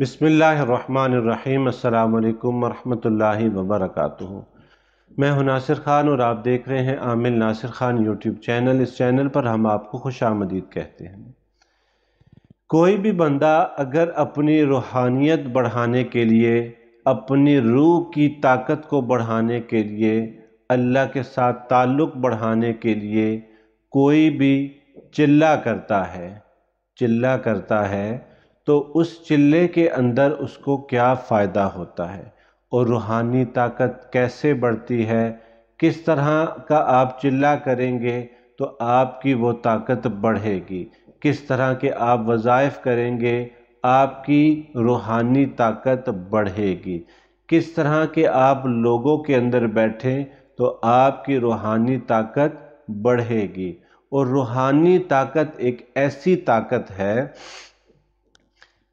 बसमीम् अल्लाम वरहमल वबरक मैं नासिर ख़ान और आप देख रहे हैं आमिल नासिर ख़ान यूट्यूब चैनल इस चैनल पर हम आपको खुश आमदीद कहते हैं कोई भी बंदा अगर अपनी रूहानियत बढ़ाने के लिए अपनी रूह की ताकत को बढ़ाने के लिए अल्लाह के साथ ताल्लुक़ बढ़ाने के लिए कोई भी चिल्ला करता है चिल्ला करता है तो उस चिल्ले के अंदर उसको क्या फ़ायदा होता है और रूहानी ताकत कैसे बढ़ती है किस तरह का आप चिल्ला करेंगे तो आपकी वो ताकत बढ़ेगी किस तरह के आप वज़ाइफ करेंगे आपकी रूहानी ताकत बढ़ेगी किस तरह के आप लोगों के अंदर बैठें तो आपकी रूहानी ताकत बढ़ेगी और रूहानी ताकत एक ऐसी ताकत है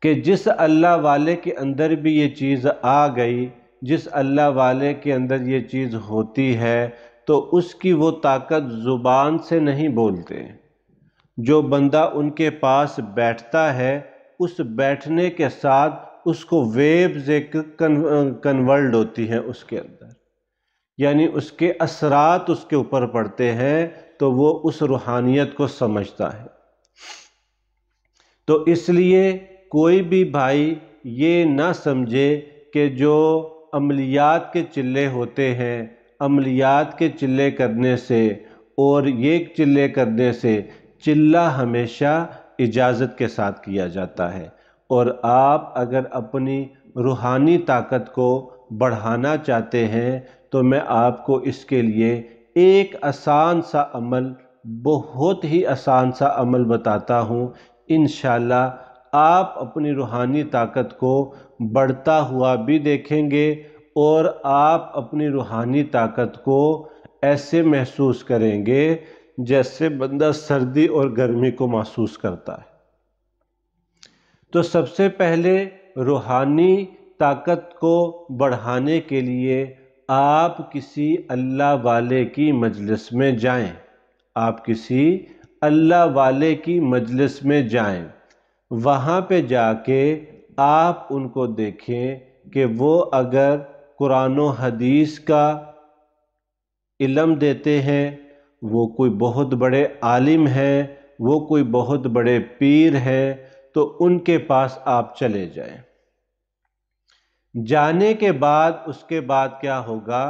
कि जिस अल्लाह वाले के अंदर भी ये चीज़ आ गई जिस अल्लाह वाले के अंदर ये चीज़ होती है तो उसकी वो ताकत ज़ुबान से नहीं बोलते जो बंदा उनके पास बैठता है उस बैठने के साथ उसको वेब्स एक कन्वर्ल्ड होती हैं उसके अंदर यानी उसके असरात उसके ऊपर पड़ते हैं तो वो उस रूहानियत को समझता है तो इसलिए कोई भी भाई ये ना समझे कि जो अमलियात के चिल्ले होते हैं अमलियात के चिल्ले करने से और ये चिल्ले करने से चिल्ला हमेशा इजाज़त के साथ किया जाता है और आप अगर अपनी रूहानी ताकत को बढ़ाना चाहते हैं तो मैं आपको इसके लिए एक आसान सा अमल बहुत ही आसान सा अमल बताता हूँ इन आप अपनी रूहानी ताकत को बढ़ता हुआ भी देखेंगे और आप अपनी रूहानी ताकत को ऐसे महसूस करेंगे जैसे बंदा सर्दी और गर्मी को महसूस करता है तो सबसे पहले रूहानी ताकत को बढ़ाने के लिए आप किसी अल्लाह वाले की मजलिस में जाएं आप किसी अल्लाह वाले की मजलिस में जाएं वहाँ पे जाके आप उनको देखें कि वो अगर कुरान हदीस का इलम देते हैं वो कोई बहुत बड़े आलिम हैं वो कोई बहुत बड़े पीर हैं तो उनके पास आप चले जाएं जाने के बाद उसके बाद क्या होगा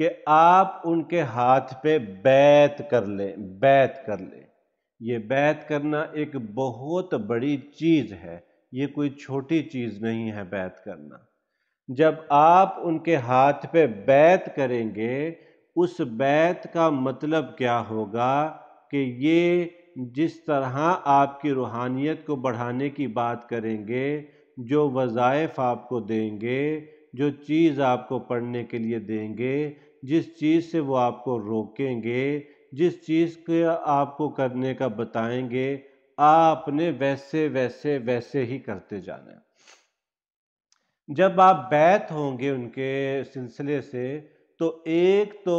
कि आप उनके हाथ पे बैत कर लें बैत कर लें ये बैत करना एक बहुत बड़ी चीज़ है ये कोई छोटी चीज़ नहीं है बैत करना जब आप उनके हाथ पे बैत करेंगे उस बैत का मतलब क्या होगा कि ये जिस तरह आपकी रूहानियत को बढ़ाने की बात करेंगे जो वज़ाइफ आपको देंगे जो चीज़ आपको पढ़ने के लिए देंगे जिस चीज़ से वो आपको रोकेंगे जिस चीज़ के आपको करने का बताएंगे आपने वैसे वैसे वैसे ही करते जाना है जब आप बैत होंगे उनके सिलसिले से तो एक तो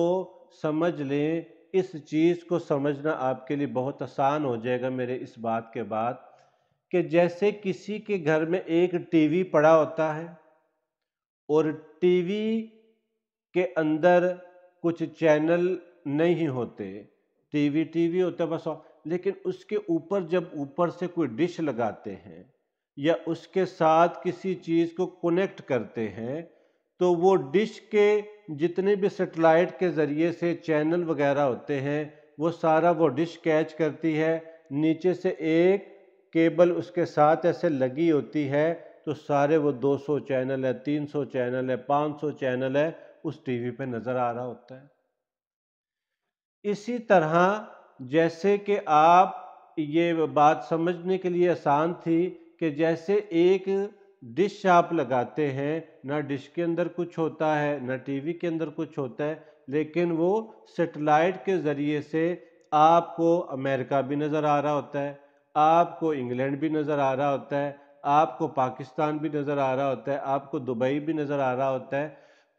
समझ लें इस चीज़ को समझना आपके लिए बहुत आसान हो जाएगा मेरे इस बात के बाद कि जैसे किसी के घर में एक टीवी पड़ा होता है और टीवी के अंदर कुछ चैनल नहीं होते टीवी टीवी होता बस लेकिन उसके ऊपर जब ऊपर से कोई डिश लगाते हैं या उसके साथ किसी चीज़ को कनेक्ट करते हैं तो वो डिश के जितने भी सेटेलाइट के ज़रिए से चैनल वगैरह होते हैं वो सारा वो डिश कैच करती है नीचे से एक केबल उसके साथ ऐसे लगी होती है तो सारे वो 200 चैनल है 300 चैनल है 500 चैनल है उस टीवी पे नज़र आ रहा होता है इसी तरह जैसे कि आप ये बात समझने के लिए आसान थी कि जैसे एक डिश आप लगाते हैं ना डिश के अंदर कुछ होता है ना टीवी के अंदर कुछ होता है लेकिन वो सेटेलाइट के ज़रिए से आपको अमेरिका भी नज़र आ रहा होता है आपको इंग्लैंड भी नज़र आ रहा होता है आपको पाकिस्तान भी नज़र आ रहा होता है आपको दुबई भी नज़र आ रहा होता है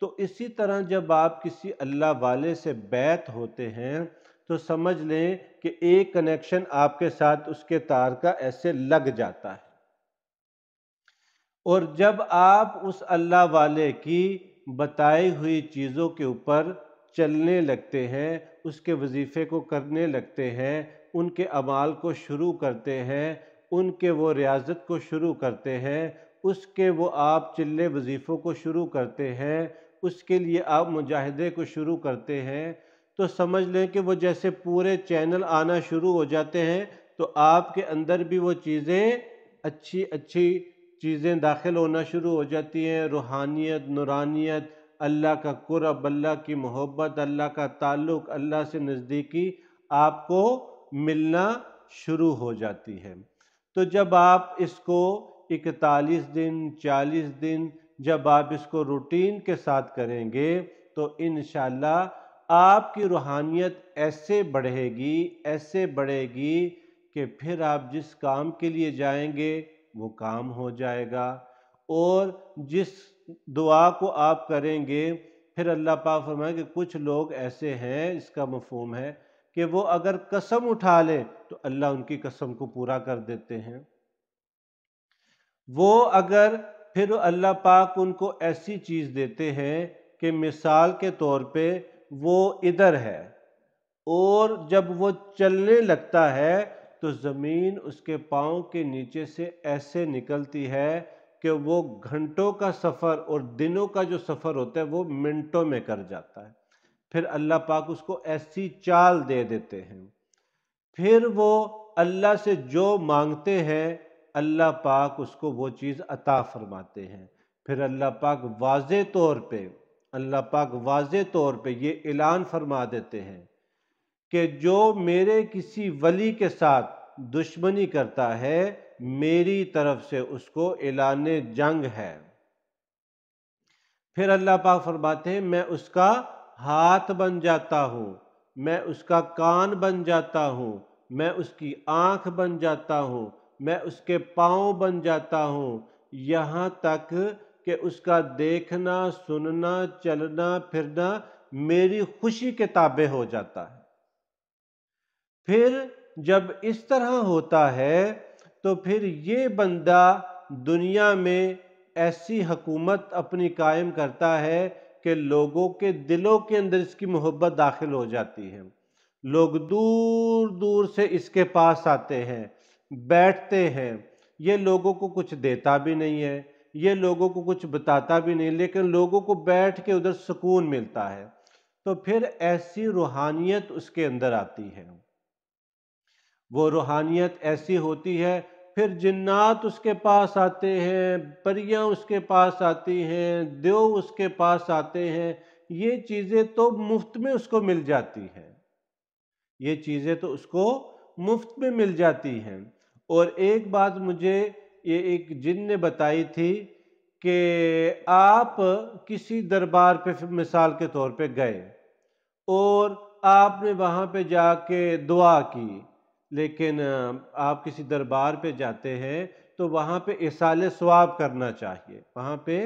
तो इसी तरह जब आप किसी अल्लाह वाले से बैत होते हैं तो समझ लें कि एक कनेक्शन आपके साथ उसके तार का ऐसे लग जाता है और जब आप उस अल्लाह वाले की बताई हुई चीज़ों के ऊपर चलने लगते हैं उसके वजीफ़े को करने लगते हैं उनके अमाल को शुरू करते हैं उनके वो रियाजत को शुरू करते हैं उसके वो आप चिल्ले वजीफ़ों को शुरू करते हैं उसके लिए आप मुजाहदे को शुरू करते हैं तो समझ लें कि वो जैसे पूरे चैनल आना शुरू हो जाते हैं तो आपके अंदर भी वो चीज़ें अच्छी अच्छी चीज़ें दाखिल होना शुरू हो जाती हैं रूहानियत नुरानियत अल्लाह का कुरब अल्लाह की मोहब्बत अल्लाह का ताल्लुक अल्लाह से नज़दीकी आपको मिलना शुरू हो जाती है तो जब आप इसको इकतालीस दिन चालीस दिन जब आप इसको रूटीन के साथ करेंगे तो इन आपकी रूहानियत ऐसे बढ़ेगी ऐसे बढ़ेगी कि फिर आप जिस काम के लिए जाएंगे वो काम हो जाएगा और जिस दुआ को आप करेंगे फिर अल्लाह पाक फरमाए कि कुछ लोग ऐसे हैं इसका मफहम है कि वो अगर कसम उठा लें तो अल्लाह उनकी कसम को पूरा कर देते हैं वो अगर फिर अल्लाह पाक उनको ऐसी चीज़ देते हैं कि मिसाल के तौर पे वो इधर है और जब वो चलने लगता है तो ज़मीन उसके पाँव के नीचे से ऐसे निकलती है कि वो घंटों का सफ़र और दिनों का जो सफ़र होता है वो मिनटों में कर जाता है फिर अल्लाह पाक उसको ऐसी चाल दे देते हैं फिर वो अल्लाह से जो मांगते हैं अल्लाह पाक उसको वो चीज़ अता फरमाते हैं फिर अल्लाह पाक वाज तौर पे अल्लाह पाक वाज तौर पे ये ऐलान फरमा देते हैं कि जो मेरे किसी वली के साथ दुश्मनी करता है मेरी तरफ से उसको ऐलान जंग है फिर अल्लाह पाक फरमाते हैं मैं उसका हाथ बन जाता हूँ मैं उसका कान बन जाता हूँ मैं उसकी आँख बन जाता हूँ मैं उसके पाँव बन जाता हूँ यहाँ तक कि उसका देखना सुनना चलना फिरना मेरी खुशी के ताबे हो जाता है फिर जब इस तरह होता है तो फिर ये बंदा दुनिया में ऐसी हकूमत अपनी कायम करता है कि लोगों के दिलों के अंदर इसकी मोहब्बत दाखिल हो जाती है लोग दूर दूर से इसके पास आते हैं बैठते हैं ये लोगों को कुछ देता भी नहीं है ये लोगों को कुछ बताता भी नहीं लेकिन लोगों को बैठ के उधर सुकून मिलता है तो फिर ऐसी रूहानियत उसके अंदर आती है वो रूहानियत ऐसी होती है फिर जिन्नात उसके पास आते हैं परियां उसके पास आती हैं देव उसके पास आते हैं ये चीज़ें तो मुफ्त में उसको मिल जाती हैं ये चीज़ें तो उसको मुफ्त में मिल जाती हैं और एक बात मुझे ये एक जिन ने बताई थी कि आप किसी दरबार पे मिसाल के तौर पे गए और आपने वहाँ पे जाके दुआ की लेकिन आप किसी दरबार पे जाते हैं तो वहाँ पे इसाल स्वाब करना चाहिए वहाँ पे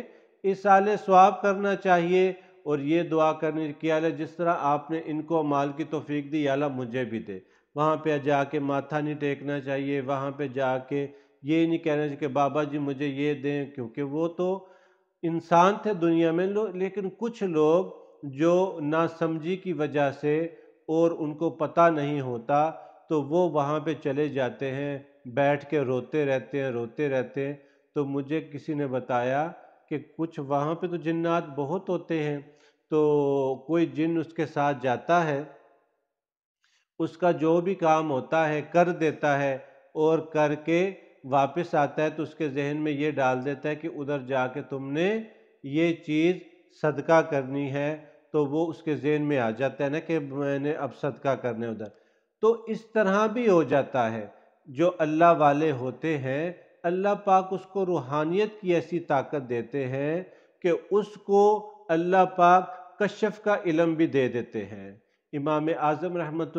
इसाल स्वाब करना चाहिए और ये दुआ करने की अला जिस तरह आपने इनको माल की तोफीक दी अला मुझे भी दे वहाँ पे जाके माथा नहीं टेकना चाहिए वहाँ पे जाके ये नहीं कहना चाहिए कि बाबा जी मुझे ये दें क्योंकि वो तो इंसान थे दुनिया में लो, लेकिन कुछ लोग जो नासमझी की वजह से और उनको पता नहीं होता तो वो वहाँ पे चले जाते हैं बैठ के रोते रहते हैं रोते रहते हैं तो मुझे किसी ने बताया कि कुछ वहाँ पे तो जिन्नात बहुत होते हैं तो कोई जिन उसके साथ जाता है उसका जो भी काम होता है कर देता है और करके वापस आता है तो उसके जहन में ये डाल देता है कि उधर जाके तुमने ये चीज़ सदका करनी है तो वो उसके जहन में आ जाता है ना कि मैंने अब सदका करने उधर तो इस तरह भी हो जाता है जो अल्लाह वाले होते हैं अल्लाह पाक उसको रूहानियत की ऐसी ताकत देते हैं कि उसको अल्लाह पाक कश्यफ का इलम भी दे देते हैं इमाम आज़म रहमत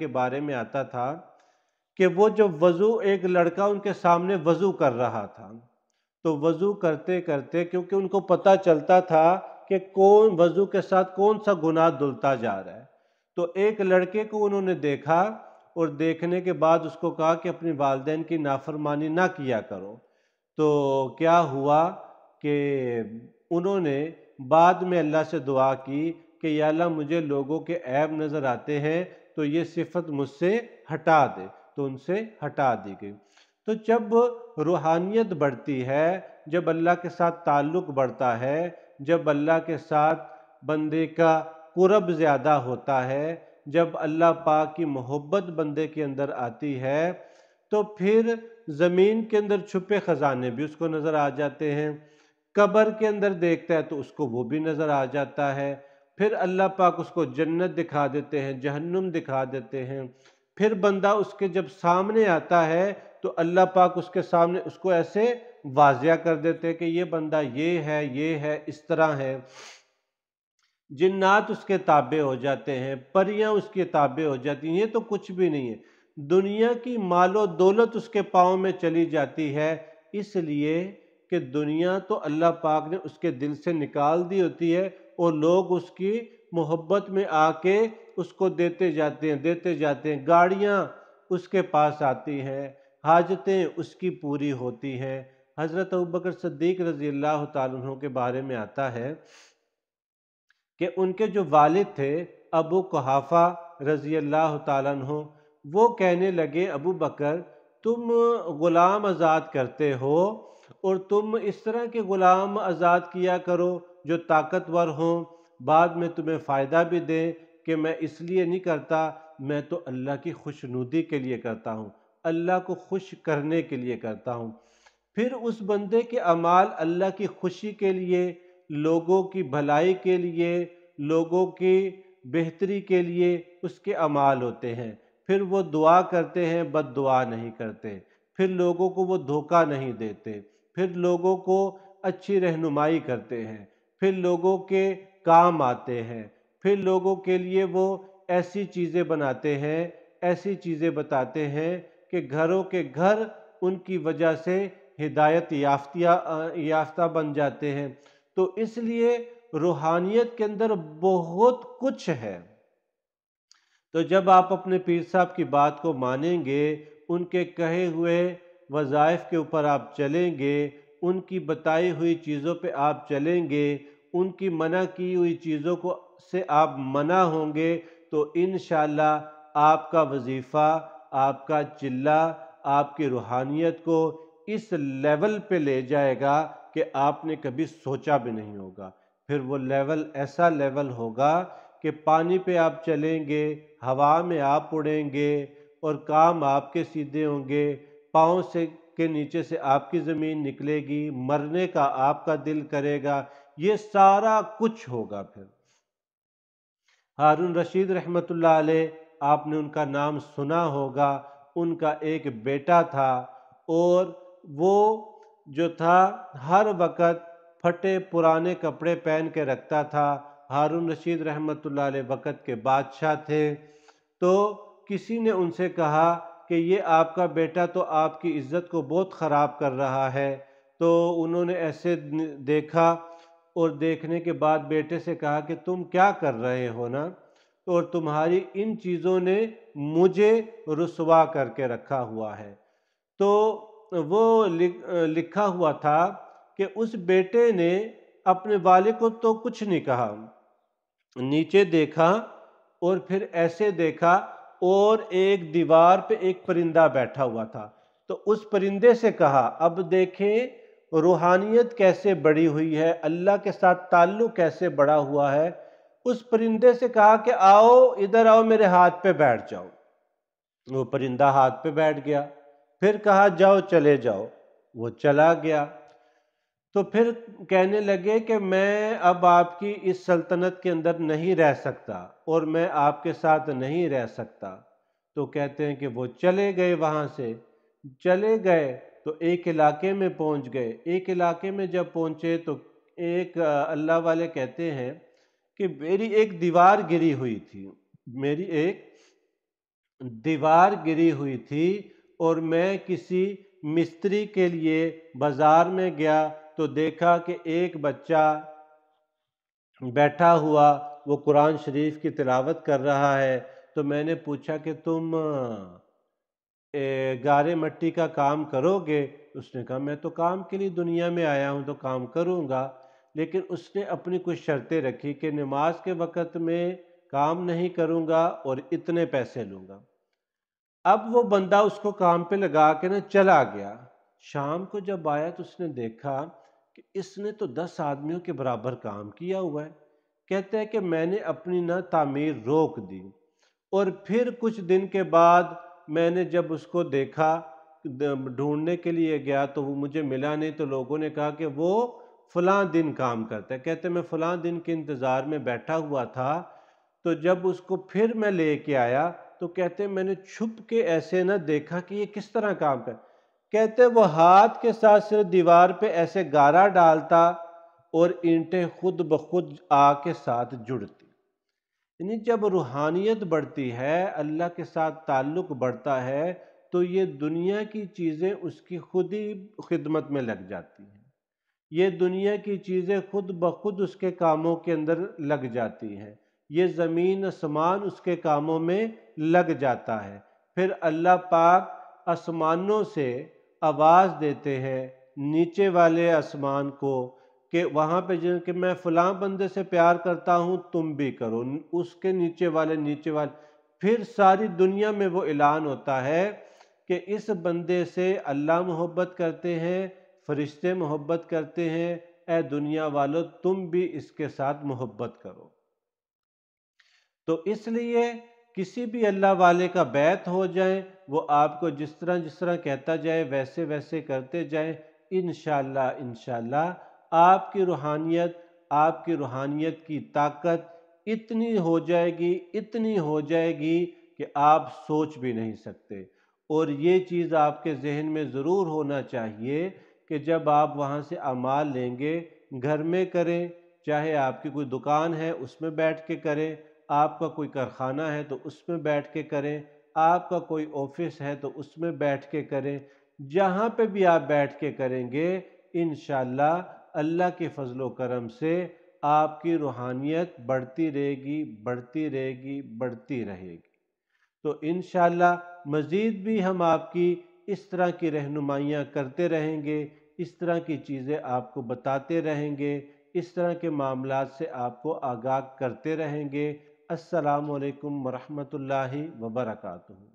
के बारे में आता था कि वो जो वज़ू एक लड़का उनके सामने वज़ू कर रहा था तो वज़ू करते करते क्योंकि उनको पता चलता था कि कौन वज़ू के साथ कौन सा गुनाह धुलता जा रहा है तो एक लड़के को उन्होंने देखा और देखने के बाद उसको कहा कि अपनी वालदेन की नाफरमानी ना किया करो तो क्या हुआ कि उन्होंने बाद में अल्लाह से दुआ की कि याला मुझे लोगों के ऐब नज़र आते हैं तो ये सिफत मुझसे हटा दे तो उनसे हटा दी गई तो जब रूहानियत बढ़ती है जब अल्लाह के साथ ताल्लुक़ बढ़ता है जब अल्लाह के साथ बंदे का कुरब ज़्यादा होता है जब अल्लाह पाक की मोहब्बत बंदे के अंदर आती है तो फिर ज़मीन के अंदर छुपे ख़जाने भी उसको नज़र आ जाते हैं कब्र के अंदर देखता है तो उसको वो भी नज़र आ जाता है फिर अल्लाह पाक उसको जन्नत दिखा देते हैं जहन्नुम दिखा देते हैं फिर बंदा उसके जब सामने आता है तो अल्लाह पाक उसके सामने उसको ऐसे वाजिया कर देते हैं कि ये बंदा ये है ये है इस तरह है जिन्नात उसके ताबे हो जाते हैं परियां उसके ताबे हो जाती हैं ये तो कुछ भी नहीं है दुनिया की मालो दौलत उसके पाँव में चली जाती है इसलिए कि दुनिया तो अल्लाह पाक ने उसके दिल से निकाल दी होती है और लोग उसकी मोहब्बत में आके उसको देते जाते हैं देते जाते हैं गाड़ियाँ उसके पास आती हैं हाजतें उसकी पूरी होती हैं हज़रत अबकर सद्दीक रज़ी अल्लाह तु के बारे में आता है कि उनके जो वालिद थे अबू कहाफ़ा रज़ी अल्लाह तु वो कहने लगे अबू बकर तुम ग़ुलाम आज़ाद करते हो और तुम इस तरह के ग़ुलाम आज़ाद किया करो जो ताकतवर हों बाद में तुम्हें फ़ायदा भी दें कि मैं इसलिए नहीं करता मैं तो अल्लाह की खुशनुदी के लिए करता हूँ अल्लाह को खुश करने के लिए करता हूँ फिर उस बंदे के अमाल अल्लाह की खुशी के लिए लोगों की भलाई के लिए लोगों की बेहतरी के लिए उसके अमाल होते हैं फिर वो दुआ करते हैं बद दुआ नहीं करते फिर लोगों को वो धोखा नहीं देते फिर लोगों को अच्छी रहनुमाई करते हैं फिर लोगों के काम आते हैं फिर लोगों के लिए वो ऐसी चीज़ें बनाते हैं ऐसी चीज़ें बताते हैं कि घरों के घर उनकी वजह से हिदायत याफ्तिया याफ्ता बन जाते हैं तो इसलिए रूहानियत के अंदर बहुत कुछ है तो जब आप अपने पीर साहब की बात को मानेंगे उनके कहे हुए वज़ाइफ के ऊपर आप चलेंगे उनकी बताई हुई चीज़ों पे आप चलेंगे उनकी मना की हुई चीज़ों को से आप मना होंगे तो इन आपका वजीफ़ा आपका चिल्ला आपकी रूहानियत को इस लेवल पे ले जाएगा कि आपने कभी सोचा भी नहीं होगा फिर वो लेवल ऐसा लेवल होगा कि पानी पे आप चलेंगे हवा में आप उड़ेंगे और काम आपके सीधे होंगे पाँव से के नीचे से आपकी ज़मीन निकलेगी मरने का आपका दिल करेगा ये सारा कुछ होगा फिर हारून रशीद रहमत आपने उनका नाम सुना होगा उनका एक बेटा था और वो जो था हर वक़्त फटे पुराने कपड़े पहन के रखता था हारून रशीद रहमत वक़्त के बादशाह थे तो किसी ने उनसे कहा कि ये आपका बेटा तो आपकी इज़्ज़त को बहुत ख़राब कर रहा है तो उन्होंने ऐसे देखा और देखने के बाद बेटे से कहा कि तुम क्या कर रहे हो ना और तुम्हारी इन चीज़ों ने मुझे रसवा करके रखा हुआ है तो वो लिखा हुआ था कि उस बेटे ने अपने वाले को तो कुछ नहीं कहा नीचे देखा और फिर ऐसे देखा और एक दीवार पे एक परिंदा बैठा हुआ था तो उस परिंदे से कहा अब देखें रूहानियत कैसे बड़ी हुई है अल्लाह के साथ ताल्लुक़ कैसे बड़ा हुआ है उस परिंदे से कहा कि आओ इधर आओ मेरे हाथ पे बैठ जाओ वो परिंदा हाथ पे बैठ गया फिर कहा जाओ चले जाओ वो चला गया तो फिर कहने लगे कि मैं अब आपकी इस सल्तनत के अंदर नहीं रह सकता और मैं आपके साथ नहीं रह सकता तो कहते हैं कि वो चले गए वहाँ से चले गए तो एक इलाके में पहुँच गए एक इलाके में जब पहुँचे तो एक अल्लाह वाले कहते हैं कि मेरी एक दीवार गिरी हुई थी मेरी एक दीवार गिरी हुई थी और मैं किसी मिस्त्री के लिए बाज़ार में गया तो देखा कि एक बच्चा बैठा हुआ वो कुरान शरीफ की तिलावत कर रहा है तो मैंने पूछा कि तुम गारे मट्टी का काम करोगे उसने कहा मैं तो काम के लिए दुनिया में आया हूँ तो काम करूँगा लेकिन उसने अपनी कुछ शर्तें रखी कि नमाज के वक़्त में काम नहीं करूँगा और इतने पैसे लूँगा अब वो बंदा उसको काम पे लगा के ना चला गया शाम को जब आया तो उसने देखा कि इसने तो दस आदमियों के बराबर काम किया हुआ है कहते हैं कि मैंने अपनी ना तामीर रोक दी और फिर कुछ दिन के बाद मैंने जब उसको देखा ढूंढने के लिए गया तो वो मुझे मिला नहीं तो लोगों ने कहा कि वो फ़लाँ दिन काम करता है कहते मैं फ़लाँ दिन के इंतज़ार में बैठा हुआ था तो जब उसको फिर मैं लेके आया तो कहते मैंने छुप के ऐसे ना देखा कि ये किस तरह काम करता कहते वो हाथ के साथ सिर्फ दीवार पे ऐसे गारा डालता और ईंटें खुद ब खुद आ के साथ जुड़ती यानी जब रूहानियत बढ़ती है अल्लाह के साथ ताल्लुक़ बढ़ता है तो ये दुनिया की चीज़ें उसकी खुद ही खिदमत में लग जाती हैं ये दुनिया की चीज़ें खुद ब खुद उसके कामों के अंदर लग जाती हैं ये ज़मीन आसमान उसके कामों में लग जाता है फिर अल्लाह पाक आसमानों से आवाज़ देते हैं नीचे वाले आसमान को कि वहाँ पे जो कि मैं फलां बंदे से प्यार करता हूँ तुम भी करो उसके नीचे वाले नीचे वाले फिर सारी दुनिया में वो ऐलान होता है कि इस बंदे से अल्लाह मोहब्बत करते हैं फरिश्ते मोहब्बत करते हैं ए दुनिया वालों तुम भी इसके साथ मोहब्बत करो तो इसलिए किसी भी अल्लाह वाले का बैत हो जाए वो आपको जिस तरह जिस तरह कहता जाए वैसे वैसे करते जाए इन इनशाला आपकी रूहानियत आपकी रूहानियत की ताकत इतनी हो जाएगी इतनी हो जाएगी कि आप सोच भी नहीं सकते और ये चीज़ आपके जहन में ज़रूर होना चाहिए कि जब आप वहाँ से अमाल लेंगे घर में करें चाहे आपकी कोई दुकान है उसमें बैठ के करें आपका कोई कारखाना है तो उसमें बैठ के करें आपका कोई ऑफिस है तो उसमें बैठ के करें जहाँ पे भी आप बैठ के करेंगे इन अल्लाह के फजलो करम से आपकी रूहानियत बढ़ती रहेगी बढ़ती रहेगी बढ़ती रहेगी तो इन मज़ीद भी हम आपकी इस तरह की रहनुमाइयाँ करते रहेंगे इस तरह की चीज़ें आपको बताते रहेंगे इस तरह के मामला से आपको आगाह करते रहेंगे असलकम वरहमल वबरकू